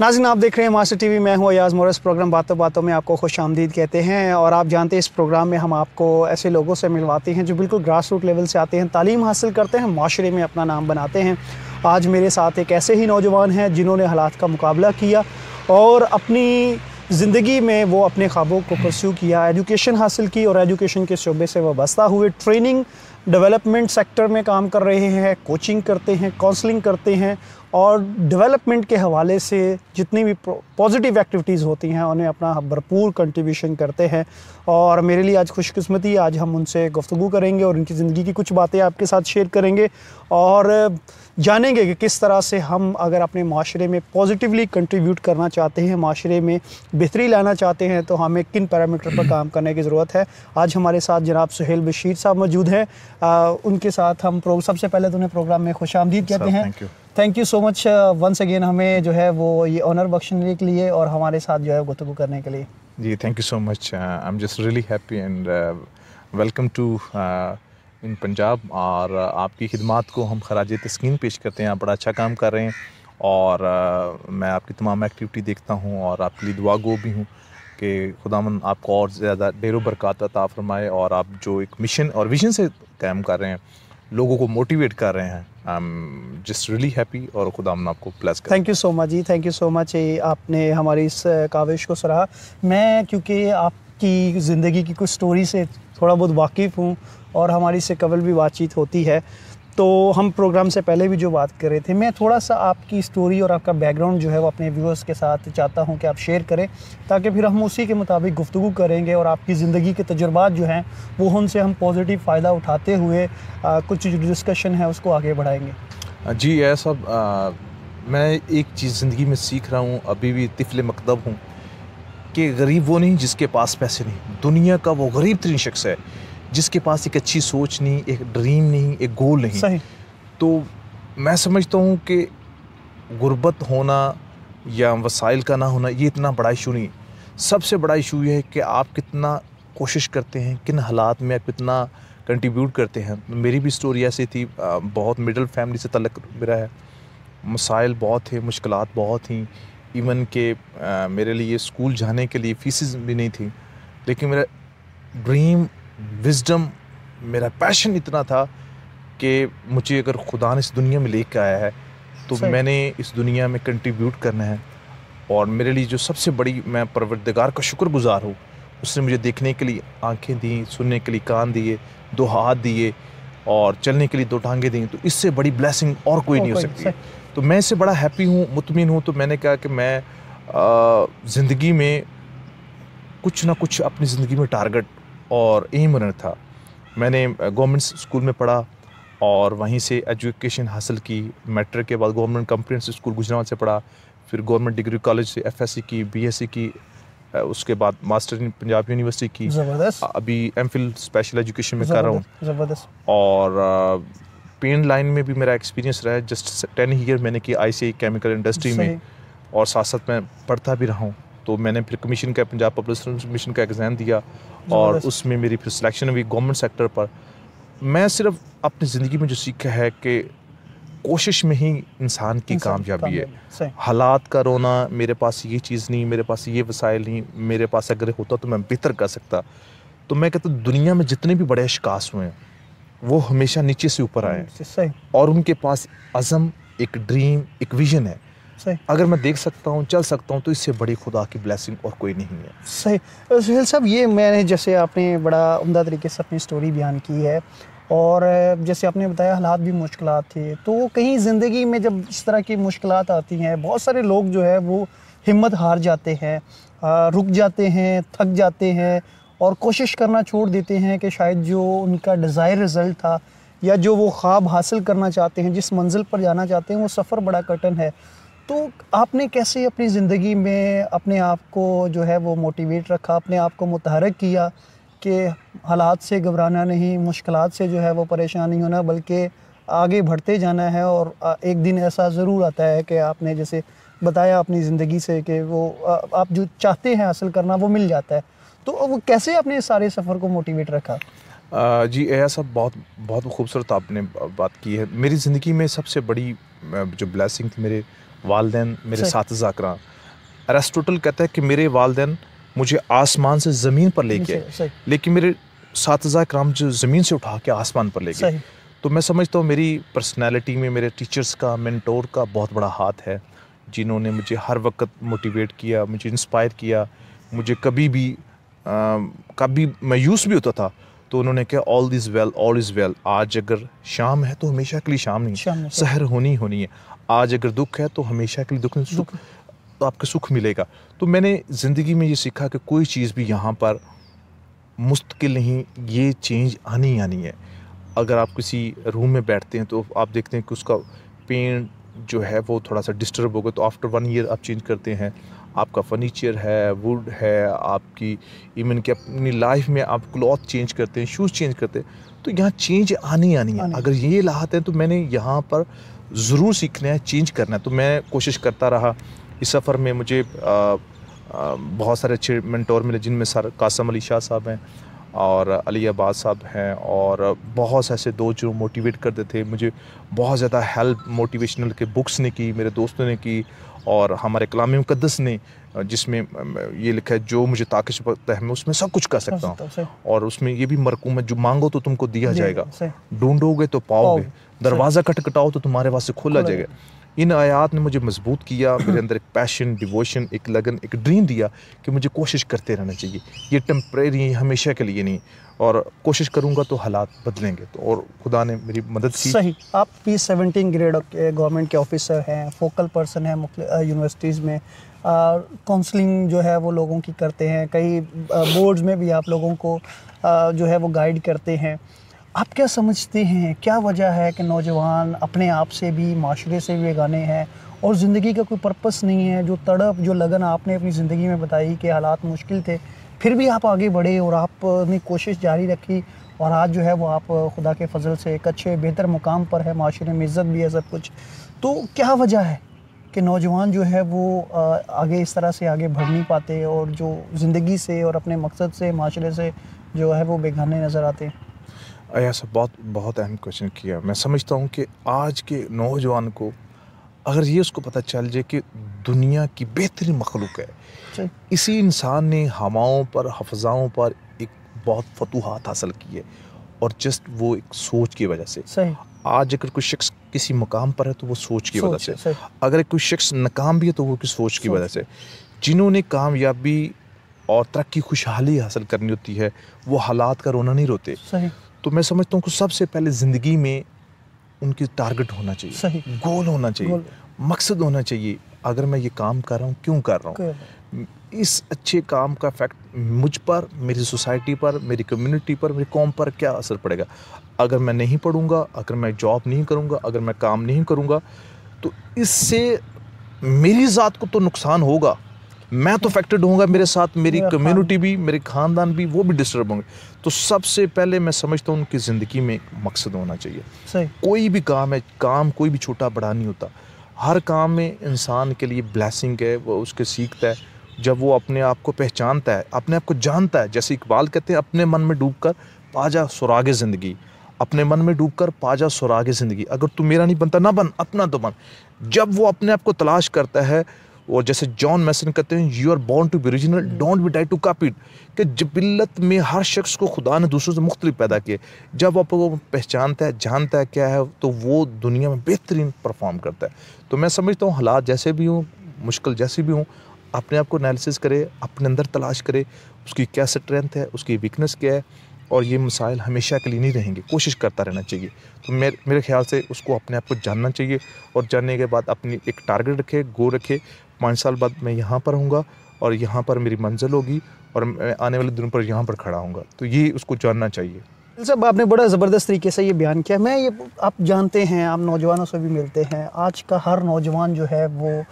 नाजिन आप देख रहे हैं मास्टर टीवी मैं हूं अयाज मोरस प्रोग्राम बातों बातों में आपको खुश आमदीद कहते हैं और आप जानते हैं इस प्रोग्राम में हम आपको ऐसे लोगों से मिलवाते हैं जो बिल्कुल ग्रास रूट लेवल से आते हैं तालीम हासिल करते हैं माशरे में अपना नाम बनाते हैं आज मेरे साथ एक ऐसे ही नौजवान हैं जिन्होंने हालात का मुकाबला किया और अपनी ज़िंदगी में वो अपने ख्वाबों को परस्यू किया एजुकेशन हासिल की और एजुकेशन के शोबे से वाबस्ता हुए ट्रेनिंग डेवलपमेंट सेक्टर में काम कर रहे हैं कोचिंग करते हैं काउंसलिंग करते हैं और डेवलपमेंट के हवाले से जितनी भी पॉजिटिव एक्टिविटीज़ होती हैं उन्हें अपना भरपूर कंट्रीब्यूशन करते हैं और मेरे लिए आज खुशकस्मती आज हम उनसे गुफ्तु करेंगे और उनकी ज़िंदगी की कुछ बातें आपके साथ शेयर करेंगे और जानेंगे कि किस तरह से हम अगर अपने माशरे में पॉजिटिवली कंट्रीब्यूट करना चाहते हैं माशरे में बेहतरी लाना चाहते हैं तो हमें किन पैरामीटर पर काम करने की ज़रूरत है आज हमारे साथ जनाब सुहेल बशीर साहब मौजूद हैं उनके साथ हम प्रो सबसे पहले तो उन्हें प्रोग्राम में खुश आमदीद कहते हैं thank you so much once again हमें जो है वो ये ऑनर बख्शने के लिए और हमारे साथ जो है गुतगु करने के लिए ji thank you so much I am just really happy and welcome to in Punjab और uh, आपकी खिदमत को हम खराज तस्किन पेश करते हैं आप बड़ा अच्छा काम कर रहे हैं और uh, मैं आपकी तमाम एक्टिविटी देखता हूँ और आपके लिए दुआ गो भी हूँ कि खुदा आपको और ज़्यादा डेरो बरकत अता फरमाए और आप जो एक मिशन और विजन से काम कर रहे हैं लोगों को मोटिवेट कर रहे हैं I am just really happy और खुदा आपको plus thank you so much ji thank you so much आपने हमारी इस काविश को सराहा मैं क्योंकि आपकी ज़िंदगी की कुछ स्टोरी से थोड़ा बहुत वाकिफ़ हूँ और हमारी से कबल भी बातचीत होती है तो हम प्रोग्राम से पहले भी जो बात कर रहे थे मैं थोड़ा सा आपकी स्टोरी और आपका बैकग्राउंड जो है वो अपने व्यूअर्स के साथ चाहता हूँ कि आप शेयर करें ताकि फिर हम उसी के मुताबिक गुफ्तु करेंगे और आपकी ज़िंदगी के तजुर्बात जो हैं वो उनसे हम पॉजिटिव फ़ायदा उठाते हुए आ, कुछ जो डिस्कशन है उसको आगे बढ़ाएंगे जी ऐसा मैं एक चीज़ ज़िंदगी में सीख रहा हूँ अभी भी तिफल मकदब हूँ कि गरीब वो नहीं जिसके पास पैसे नहीं दुनिया का वो गरीब तरीन शख्स है जिसके पास एक अच्छी सोच नहीं एक ड्रीम नहीं एक गोल नहीं सही तो मैं समझता हूँ कि गुर्बत होना या वसाइल का ना होना ये इतना बड़ा इशू नहीं सबसे बड़ा इशू ये है कि आप कितना कोशिश करते हैं किन हालात में आप कितना कंट्रीब्यूट करते हैं मेरी भी स्टोरी ऐसी थी बहुत मिडल फैमिली से तलक मेरा है मसाइल बहुत थे मुश्किल बहुत थी इवन के आ, मेरे लिए स्कूल जाने के लिए फीसिस भी नहीं थी लेकिन मेरा ड्रीम विजडम मेरा पैशन इतना था कि मुझे अगर खुदा ने इस दुनिया में लेके आया है तो मैंने इस दुनिया में कंट्रीब्यूट करना है और मेरे लिए जो सबसे बड़ी मैं परवरदगार का शुक्रगुजार हूँ उसने मुझे देखने के लिए आंखें दी सुनने के लिए कान दिए दो हाथ दिए और चलने के लिए दो टांगे दी तो इससे बड़ी ब्लेसिंग और कोई नहीं हो सकती तो मैं इससे बड़ा हैप्पी हूँ मुतमिन हूँ तो मैंने कहा कि मैं ज़िंदगी में कुछ ना कुछ अपनी ज़िंदगी में टारगेट और यही मुनर था मैंने गवर्नमेंट स्कूल में पढ़ा और वहीं से एजुकेशन हासिल की मैट्रिक के बाद गवर्नमेंट कंप्रेंस स्कूल गुजरात से पढ़ा फिर गवर्नमेंट डिग्री कॉलेज से एफ की बी की उसके बाद मास्टर इन पंजाब यूनिवर्सिटी की अभी एम स्पेशल एजुकेशन में कर रहा हूँ और पेन लाइन में भी मेरा एक्सपीरियंस रहा है जस्ट टेन ईयर मैंने की आई केमिकल इंडस्ट्री में और साथ साथ मैं पढ़ता भी रहा हूँ तो मैंने फिर कमीशन का पंजाब पब्लिक कमीशन का एग्ज़ाम दिया और उसमें मेरी फिर सिलेक्शन हुई गवर्नमेंट सेक्टर पर मैं सिर्फ अपनी ज़िंदगी में जो सीखा है कि कोशिश में ही इंसान की कामयाबी है हालात का रोना मेरे पास ये चीज़ नहीं मेरे पास ये वसाइल नहीं मेरे पास अगर होता तो मैं बेहतर कर सकता तो मैं कहता हूँ दुनिया में जितने भी बड़े अशकाश हुए हैं वो हमेशा नीचे से ऊपर आए और उनके पास अज़म एक ड्रीम एक विजन है सही अगर मैं देख सकता हूँ चल सकता हूँ तो इससे बड़ी खुदा की ब्लेसिंग और कोई नहीं है सही सुहेल साहब ये मैंने जैसे आपने बड़ा उमदा तरीके से अपनी स्टोरी बयान की है और जैसे आपने बताया हालात भी मुश्किल थे तो कहीं ज़िंदगी में जब इस तरह की मुश्किल आती हैं बहुत सारे लोग जो है वो हिम्मत हार जाते हैं रुक जाते हैं थक जाते हैं और कोशिश करना छोड़ देते हैं कि शायद जो उनका डिज़ायर रिज़ल्ट था या जो वो ख्वाब हासिल करना चाहते हैं जिस मंजिल पर जाना चाहते हैं वो सफ़र बड़ा कठिन है तो आपने कैसे अपनी ज़िंदगी में अपने आप को जो है वो मोटिवेट रखा अपने आप को मुतहरक किया कि हालात से घबराना नहीं मुश्किल से जो है वो परेशान नहीं होना बल्कि आगे बढ़ते जाना है और एक दिन ऐसा ज़रूर आता है कि आपने जैसे बताया अपनी ज़िंदगी से कि वो आप जो चाहते हैं हासिल करना वो मिल जाता है तो वो कैसे आपने सारे सफ़र को मोटिवेट रखा जी ऐसा साहब बहुत बहुत खूबसूरत आपने बात की है मेरी ज़िंदगी में सबसे बड़ी जो ब्लैसिंग थी मेरे वालदे मेरे साथ जाकर अरेस्टोटल कहता है कि मेरे वालदे मुझे आसमान से ज़मीन पर ले गए लेकिन मेरे साथजा कराम जो ज़मीन से उठा के आसमान पर ले गए तो मैं समझता हूँ मेरी पर्सनैलिटी में मेरे टीचर्स का मेंटोर का बहुत बड़ा हाथ है जिन्होंने मुझे हर वक्त मोटिवेट किया मुझे इंस्पायर किया मुझे कभी भी आ, कभी मायूस भी होता था तो उन्होंने कहा all is well all is well आज अगर शाम है तो हमेशा के लिए शाम नहीं शहर सहर होनी होनी है आज अगर दुख है तो हमेशा के लिए दुख नहीं सुख तो आपको सुख मिलेगा तो मैंने ज़िंदगी में ये सीखा कि कोई चीज़ भी यहाँ पर मुस्तकिल नहीं ये चेंज आनी ही आनी है अगर आप किसी रूम में बैठते हैं तो आप देखते हैं कि उसका पेंट जो है वो थोड़ा सा डिस्टर्ब होगा तो आफ्टर वन ईयर आप चेंज करते हैं आपका फर्नीचर है वुड है आपकी इवन कि अपनी लाइफ में आप क्लॉथ चेंज करते हैं शूज़ चेंज करते हैं तो यहाँ चेंज आनी आनी है अगर ये लाते हैं तो मैंने यहाँ पर ज़रूर सीखना है चेंज करना है तो मैं कोशिश करता रहा इस सफ़र में मुझे आ, आ, बहुत सारे अच्छे मेंटोर मिले जिनमें सर कासम अली शाह साहब हैं और अली अब्बास साहब हैं और बहुत से ऐसे दोस्त जो मोटिवेट करते थे मुझे बहुत ज़्यादा हेल्प मोटिवेशनल के बुक्स ने की मेरे दोस्तों ने की और हमारे कलाम मुकदस ने जिसमें ये लिखा है जो मुझे ताकत पता है मैं उसमें सब कुछ कर सकता हूँ और उसमें ये भी मरकूम है जो मांगो तो तुमको दिया जाएगा ढूंढोगे तो पाओगे दरवाज़ा कटकटाओ तो तुम्हारे वास्ते खोला जाएगा इन आयात ने मुझे मजबूत किया मेरे अंदर एक पैशन डिवोशन एक लगन एक ड्रीम दिया कि मुझे कोशिश करते रहना चाहिए ये टम्प्रेरी हमेशा के लिए नहीं और कोशिश करूँगा तो हालात बदलेंगे तो और खुदा ने मेरी मदद की सही आप पी सेवनटीन ग्रेड के गवर्नमेंट के ऑफिसर हैं फोकल पर्सन हैं यूनिवर्सिटीज़ में काउंसलिंग जो है वो लोगों की करते हैं कई बोर्ड्स में भी आप लोगों को आ, जो है वो गाइड करते हैं आप क्या समझते हैं क्या वजह है कि नौजवान अपने आप से भी माशरे से भी गाने हैं और ज़िंदगी का कोई पर्पस नहीं है जो तड़प जो लगन आपने अपनी ज़िंदगी में बताई कि हालात मुश्किल थे फिर भी आप आगे बढ़े और आपने कोशिश जारी रखी और आज जो है वो आप खुदा के फजल से एक अच्छे बेहतर मुकाम पर है माशरे में इज़्ज़त भी है सब कुछ तो क्या वजह है कि नौजवान जो है वो आगे इस तरह से आगे बढ़ नहीं पाते और जो ज़िंदगी से और अपने मकसद से माशरे से जो है वो बेघाने नज़र आते हैं सब बहुत बहुत अहम क्वेश्चन किया मैं समझता हूँ कि आज के नौजवान को अगर ये उसको पता चल जाए कि दुनिया की बेहतरीन मखलूक है इसी इंसान ने हवाओं पर हफजाओं पर एक बहुत फतूहत हासिल की है और जस्ट वो एक सोच की वजह से आज अगर कोई शख्स किसी मुकाम पर है तो वो सोच की वजह से अगर कोई शख्स नाकाम भी है तो वो किस सोच की वजह से जिन्होंने कामयाबी और तरक्की खुशहाली हासिल करनी होती है वो हालात का रोना नहीं रोते तो मैं समझता हूँ कि सबसे पहले ज़िंदगी में उनकी टारगेट होना चाहिए सही गोल होना चाहिए गोल। मकसद होना चाहिए अगर मैं ये काम कर रहा हूँ क्यों कर रहा हूँ इस अच्छे काम का इफेक्ट मुझ पर मेरी सोसाइटी पर मेरी कम्युनिटी पर मेरी कॉम पर क्या असर पड़ेगा अगर मैं नहीं पढ़ूँगा अगर मैं जॉब नहीं करूँगा अगर मैं काम नहीं करूँगा तो इससे मेरी ज़ात को तो नुकसान होगा मैं तो अफेक्टेड होऊंगा मेरे साथ मेरी कम्युनिटी भी मेरे खानदान भी वो भी डिस्टर्ब होंगे तो सबसे पहले मैं समझता हूँ उनकी ज़िंदगी में एक मकसद होना चाहिए कोई भी काम है काम कोई भी छोटा बड़ा नहीं होता हर काम में इंसान के लिए ब्लैसिंग है वो उसके सीखता है जब वो अपने आप को पहचानता है अपने आप को जानता है जैसे इकबाल कहते हैं अपने मन में डूब कर पाजा सुराग ज़िंदगी अपने मन में डूब कर पाजा सुराग ज़िंदगी अगर तू मेरा नहीं बनता ना बन अपना तो बन जब वो अपने आप को तलाश करता है और जैसे जॉन मैसन कहते हैं you are born to be original don't be die to copy कि जबिलत में हर शख्स को खुदा ने दूसरों से मुख्तलि पैदा किए जब आप वो पहचानता है जानता है क्या है तो वो दुनिया में बेहतरीन परफॉर्म करता है तो मैं समझता हूँ हालात जैसे भी हों मुश्किल जैसे भी हों अपने आप को एनालिसिस करे अपने अंदर तलाश करे उसकी क्या स्ट्रेंथ है उसकी वीकनेस क्या है और ये मसाइल हमेशा के लिए नहीं रहेंगे कोशिश करता रहना चाहिए तो मेरे मेरे ख्याल से उसको अपने आप को जानना चाहिए और जानने के बाद अपनी एक टारगेट रखे गो रखे पाँच साल बाद मैं यहाँ पर हूँगा और यहाँ पर मेरी मंजिल होगी और मैं आने वाले दिनों पर यहाँ पर खड़ा हूँगा तो ये उसको जानना चाहिए सब आपने बड़ा ज़बरदस्त तरीके से ये बयान किया मैं ये आप जानते हैं आप नौजवानों से भी मिलते हैं आज का हर नौजवान जो है वो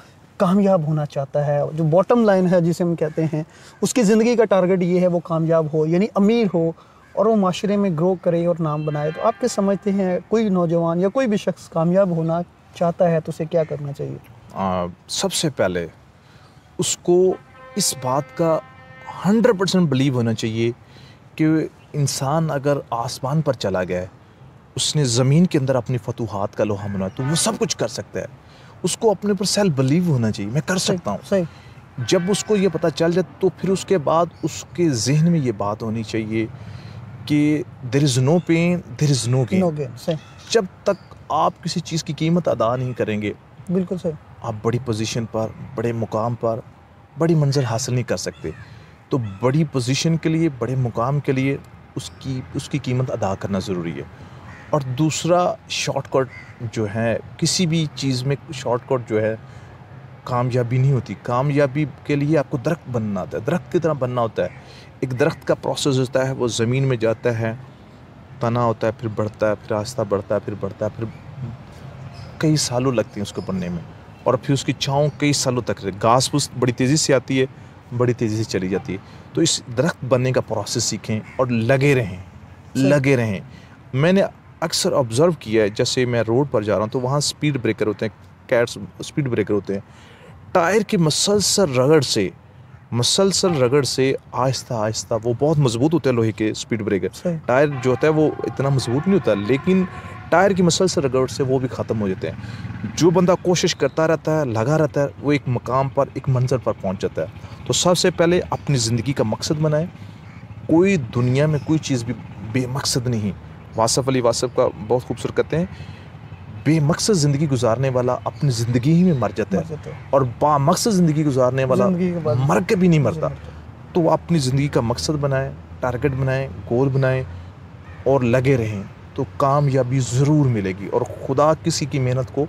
कामयाब होना चाहता है जो बॉटम लाइन है जिसे हम कहते हैं उसकी ज़िंदगी का टारगेट ये है वो कामयाब हो यानी अमीर हो और वो माशरे में ग्रो करे और नाम बनाए तो आप क्या समझते हैं कोई नौजवान या कोई भी शख्स कामयाब होना चाहता है तो उसे क्या करना चाहिए सबसे पहले उसको इस बात का हंड्रेड परसेंट बिलीव होना चाहिए कि इंसान अगर आसमान पर चला गया उसने ज़मीन के अंदर अपनी फतूहत का लोहा मना तो वो सब कुछ कर सकता है उसको अपने ऊपर सेल्फ बिलीव होना चाहिए मैं कर सकता हूँ जब उसको ये पता चल जाए तो फिर उसके बाद उसके जहन में ये बात होनी चाहिए कि there is no pain there is no gain जब तक आप किसी चीज़ की कीमत अदा नहीं करेंगे बिल्कुल सही आप बड़ी पोजीशन पर बड़े मुकाम पर बड़ी मंजिल हासिल नहीं कर सकते तो बड़ी पोजीशन के लिए बड़े मुकाम के लिए उसकी उसकी कीमत अदा करना ज़रूरी है और दूसरा शॉर्टकट जो है किसी भी चीज़ में शॉर्टकट जो है कामयाबी नहीं होती कामयाबी के लिए आपको दरख्त बनना होता है दरख्त की तरह बनना होता है एक दरख्त का प्रोसेस होता है वो ज़मीन में जाता है तना होता है फिर बढ़ता है फिर रास्ता बढ़ता है फिर बढ़ता है फिर कई सालों लगते हैं उसको बनने में और फिर उसकी छाँव कई सालों तक घास फूस बड़ी तेज़ी से आती है बड़ी तेज़ी से चली जाती है तो इस दरख्त बनने का प्रोसेस सीखें और लगे रहें लगे रहें मैंने अक्सर ऑब्ज़र्व किया है जैसे मैं रोड पर जा रहा हूँ तो वहाँ स्पीड ब्रेकर होते हैं कैट्स स्पीड ब्रेकर होते हैं टायर के मसलसल रगड़ से मसलसल रगड़ से आहिस्ता आहिस्ता वो बहुत मजबूत होते हैं लोहे के स्पीड ब्रेकर टायर जो होता है वो इतना मजबूत नहीं होता लेकिन टायर की से रगड़ से वो भी ख़त्म हो जाते हैं जो बंदा कोशिश करता रहता है लगा रहता है वो एक मकाम पर एक मंजर पर पहुंच जाता है तो सबसे पहले अपनी ज़िंदगी का मकसद बनाएं कोई दुनिया में कोई चीज़ भी बेमकसद नहीं वासफ़ अली वासफ़ का बहुत खूबसूरत कहते हैं बेमकसद ज़िंदगी गुजारने वाला अपनी ज़िंदगी ही में मर जाता है और बामकसद ज़िंदगी गुजारने वाला मर के भी नहीं मरता तो अपनी ज़िंदगी का मकसद बनाएं टारगेट बनाएं गोल बनाएं और लगे रहें तो कामयाबी ज़रूर मिलेगी और खुदा किसी की मेहनत को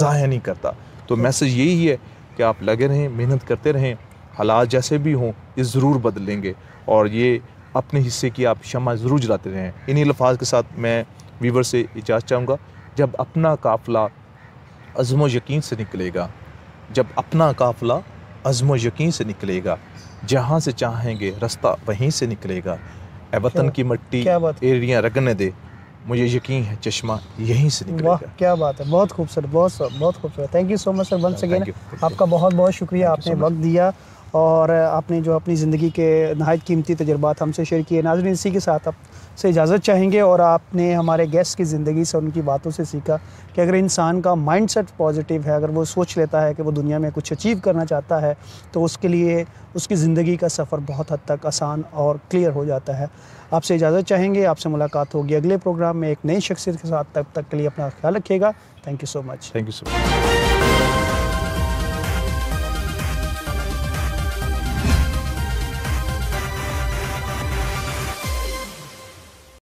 ज़ाया नहीं करता तो मैसेज यही है कि आप लगे रहें मेहनत करते रहें हालात जैसे भी हों ये ज़रूर बदलेंगे और ये अपने हिस्से की आप क्षमा ज़रूर जलाते रहें इन्हीं लफाज के साथ मैं वीवर से इजाज़ चाहूँगा जब अपना काफिला अज़म यकीन से निकलेगा जब अपना काफिला अज़म यकीन से निकलेगा जहाँ से चाहेंगे रास्ता वहीं से निकलेगा ए वतन की मट्टी एरिया रगने दे मुझे यकीन है चश्मा यहीं से निकलेगा क्या बात है बहुत खूबसूरत बहुत बहुत खूबसूरत thank you so much sir once again आपका बहुत बहुत शुक्रिया आपने वक्त दिया और आपने जो अपनी ज़िंदगी के नहायत कीमती तजर्बात हमसे शेयर किए नाजरन इसी के साथ आप से इजाज़त चाहेंगे और आपने हमारे गेस्ट की ज़िंदगी से उनकी बातों से सीखा कि अगर इंसान का माइंडसेट पॉजिटिव है अगर वो सोच लेता है कि वो दुनिया में कुछ अचीव करना चाहता है तो उसके लिए उसकी ज़िंदगी का सफ़र बहुत हद तक आसान और क्लियर हो जाता है आपसे इजाज़त चाहेंगे आपसे मुलाकात होगी अगले प्रोग्राम में एक नई शख्सियत के साथ तब तक, तक के लिए अपना ख्याल रखिएगा thank you so much thank you so much